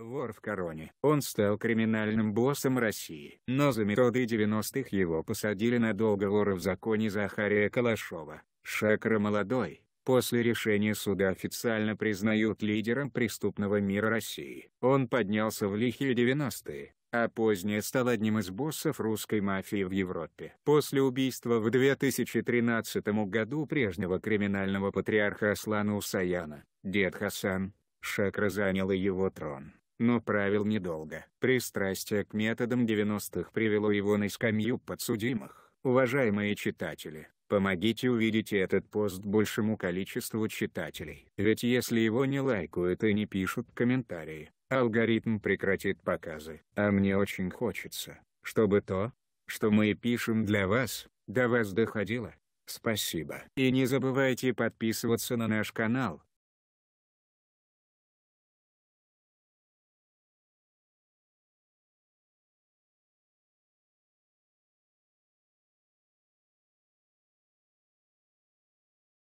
Вор в короне. Он стал криминальным боссом России. Но за методы 90-х его посадили на вора в законе Захария Калашова. Шакра молодой. После решения суда официально признают лидером преступного мира России. Он поднялся в лихие 90-е, а позднее стал одним из боссов русской мафии в Европе. После убийства в 2013 году прежнего криминального патриарха Аслана Усаяна, дед Хасан, Шакра заняла его трон но правил недолго. Пристрастие к методам 90-х привело его на скамью подсудимых. Уважаемые читатели, Помогите увидеть этот пост большему количеству читателей. Ведь если его не лайкают и не пишут комментарии, алгоритм прекратит показы. А мне очень хочется, чтобы то, что мы пишем для вас, до вас доходило. Спасибо. И не забывайте подписываться на наш канал,